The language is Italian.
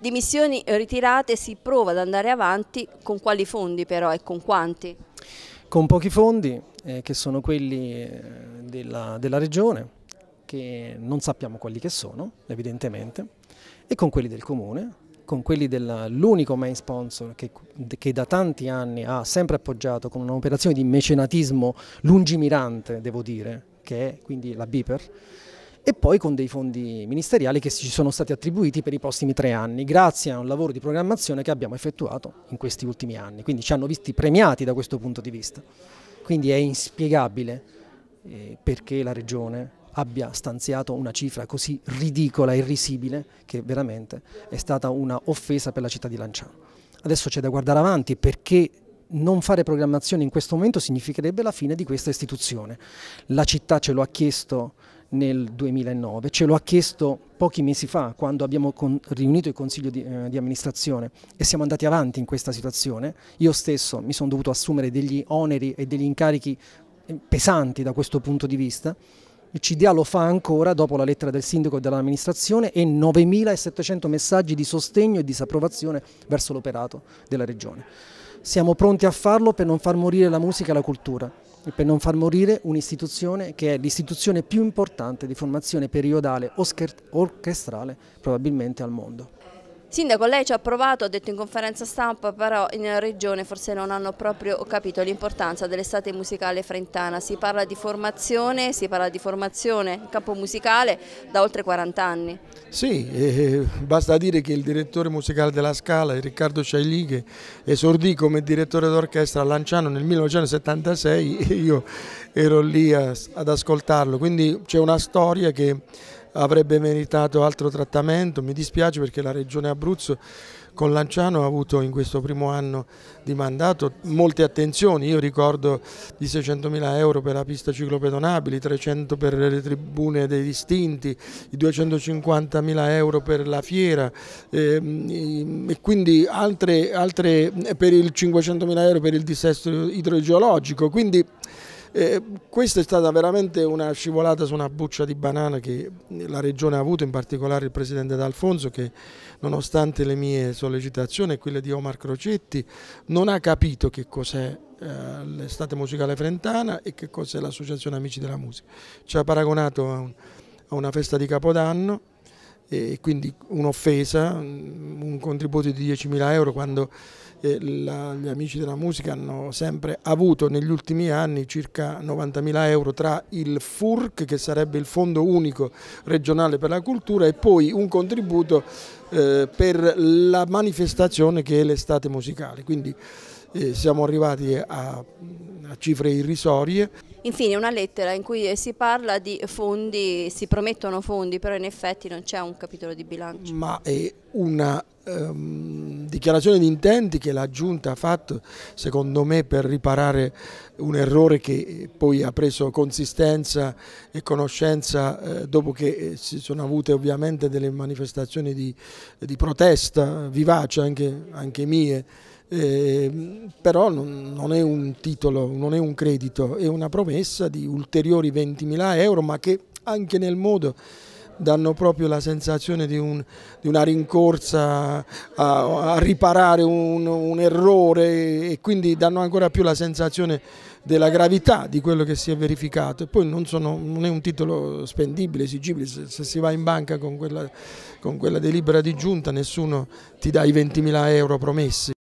Dimissioni ritirate si prova ad andare avanti con quali fondi però e con quanti? Con pochi fondi eh, che sono quelli eh, della, della regione che non sappiamo quali che sono evidentemente e con quelli del comune con quelli dell'unico main sponsor che, che, da tanti anni ha sempre appoggiato con un'operazione di mecenatismo lungimirante, devo dire, che è quindi la Biper, e poi con dei fondi ministeriali che ci sono stati attribuiti per i prossimi tre anni, grazie a un lavoro di programmazione che abbiamo effettuato in questi ultimi anni. Quindi ci hanno visti premiati da questo punto di vista. Quindi è inspiegabile eh, perché la Regione abbia stanziato una cifra così ridicola e risibile che veramente è stata una offesa per la città di Lanciano. Adesso c'è da guardare avanti perché non fare programmazione in questo momento significherebbe la fine di questa istituzione. La città ce lo ha chiesto nel 2009. Ce lo ha chiesto pochi mesi fa quando abbiamo riunito il Consiglio di, eh, di amministrazione e siamo andati avanti in questa situazione. Io stesso mi sono dovuto assumere degli oneri e degli incarichi eh, pesanti da questo punto di vista. Il CDA lo fa ancora dopo la lettera del sindaco e dell'amministrazione e 9.700 messaggi di sostegno e disapprovazione verso l'operato della Regione. Siamo pronti a farlo per non far morire la musica e la cultura per non far morire un'istituzione che è l'istituzione più importante di formazione periodale orchestrale probabilmente al mondo. Sindaco, lei ci ha provato, ha detto in conferenza stampa, però in regione forse non hanno proprio capito l'importanza dell'estate musicale frentana. Si parla di formazione, si parla di formazione in campo musicale da oltre 40 anni. Sì, eh, eh, basta dire che il direttore musicale della Scala, Riccardo Sciailì, che esordì come direttore d'orchestra a Lanciano nel 1976, io ero lì a, ad ascoltarlo, quindi c'è una storia che avrebbe meritato altro trattamento, mi dispiace perché la Regione Abruzzo con Lanciano ha avuto in questo primo anno di mandato molte attenzioni, io ricordo di 600.000 euro per la pista ciclopedonabili, 300 per le tribune dei distinti, i 250.000 euro per la fiera ehm, e quindi altre, altre eh, per il 500.000 euro per il dissesto idrogeologico, quindi eh, questa è stata veramente una scivolata su una buccia di banana che la Regione ha avuto, in particolare il Presidente D'Alfonso che nonostante le mie sollecitazioni e quelle di Omar Crocetti non ha capito che cos'è eh, l'estate musicale frentana e che cos'è l'associazione Amici della Musica. Ci ha paragonato a, un, a una festa di Capodanno e quindi un'offesa, un contributo di 10.000 euro quando la, gli amici della musica hanno sempre avuto negli ultimi anni circa 90.000 euro tra il FURC, che sarebbe il Fondo Unico Regionale per la Cultura, e poi un contributo eh, per la manifestazione che è l'estate musicale. Quindi eh, siamo arrivati a, a cifre irrisorie. Infine una lettera in cui eh, si parla di fondi, si promettono fondi, però in effetti non c'è un capitolo di bilancio. Ma è una ehm, dichiarazione di intenti che la Giunta ha fatto, secondo me, per riparare un errore che eh, poi ha preso consistenza e conoscenza eh, dopo che eh, si sono avute ovviamente delle manifestazioni di, di protesta vivace, anche, anche mie. Eh, però non, non, è un titolo, non è un credito, è una promessa di ulteriori 20.000 euro, ma che anche nel modo danno proprio la sensazione di, un, di una rincorsa a, a riparare un, un, errore e quindi danno ancora più la sensazione della gravità di quello che si è verificato e poi non, sono, non è un titolo spendibile, esigibile, se, se si va in banca con quella, con quella delibera di giunta nessuno ti dà i 20.000 euro promessi.